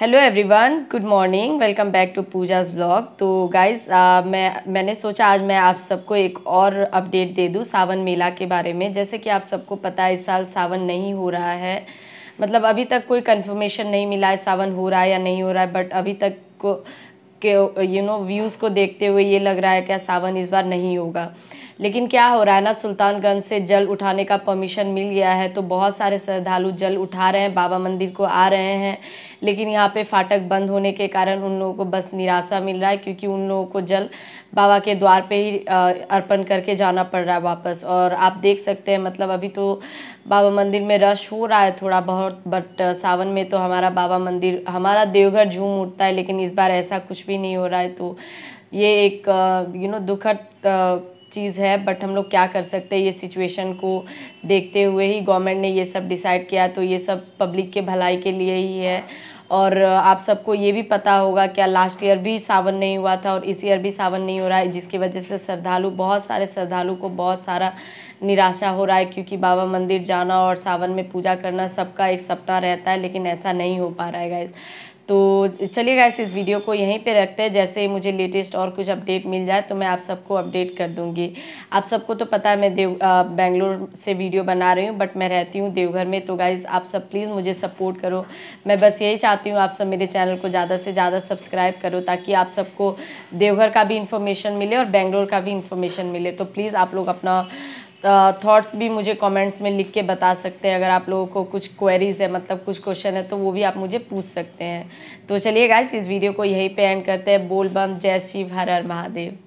hello everyone good morning welcome back to Pooja's blog तो guys uh, मैं मैंने सोचा आज मैं आप सबको एक और अपडेट दे दूँ सावन मेला के बारे में जैसे कि आप सबको पता है इस साल सावन नहीं हो रहा है मतलब अभी तक कोई कंफर्मेशन नहीं मिला है सावन हो रहा है या नहीं हो रहा है बट अभी तक को के यू नो व्यूज़ को देखते हुए ये लग रहा है क्या सावन इस बार नहीं होगा लेकिन क्या हो रहा है ना सुल्तानगंज से जल उठाने का परमिशन मिल गया है तो बहुत सारे श्रद्धालु जल उठा रहे हैं बाबा मंदिर को आ रहे हैं लेकिन यहाँ पे फाटक बंद होने के कारण उन लोगों को बस निराशा मिल रहा है क्योंकि उन लोगों को जल बाबा के द्वार पे ही अर्पण करके जाना पड़ रहा है वापस और आप देख सकते हैं मतलब अभी तो बाबा मंदिर में रश हो रहा है थोड़ा बहुत बट सावन में तो हमारा बाबा मंदिर हमारा देवघर झूम उठता है लेकिन इस बार ऐसा कुछ भी नहीं हो रहा है तो ये एक यू नो दुखद चीज़ है बट हम लोग क्या कर सकते हैं ये सिचुएशन को देखते हुए ही गवर्नमेंट ने ये सब डिसाइड किया तो ये सब पब्लिक के भलाई के लिए ही है और आप सबको ये भी पता होगा क्या लास्ट ईयर भी सावन नहीं हुआ था और इस ईयर भी सावन नहीं हो रहा है जिसकी वजह से श्रद्धालु बहुत सारे श्रद्धालु को बहुत सारा निराशा हो रहा है क्योंकि बाबा मंदिर जाना और सावन में पूजा करना सबका एक सपना रहता है लेकिन ऐसा नहीं हो पा रहा है गाइज तो चलिए गाइस इस वीडियो को यहीं पे रखते हैं जैसे मुझे लेटेस्ट और कुछ अपडेट मिल जाए तो मैं आप सबको अपडेट कर दूंगी आप सबको तो पता है मैं देव बेंगलोर से वीडियो बना रही हूँ बट मैं रहती हूँ देवघर में तो गाइस आप सब प्लीज़ मुझे सपोर्ट करो मैं बस यही चाहती हूँ आप सब मेरे चैनल को ज़्यादा से ज़्यादा सब्सक्राइब करो ताकि आप सबको देवघर का भी इन्फॉर्मेशन मिले और बेंगलोर का भी इन्फॉर्मेशन मिले तो प्लीज़ आप लोग अपना थॉट्स भी मुझे कमेंट्स में लिख के बता सकते हैं अगर आप लोगों को कुछ क्वेरीज है मतलब कुछ क्वेश्चन है तो वो भी आप मुझे पूछ सकते हैं तो चलिए गाइस इस वीडियो को यहीं पे एंड करते हैं बोल बम जय शिव हर हर महादेव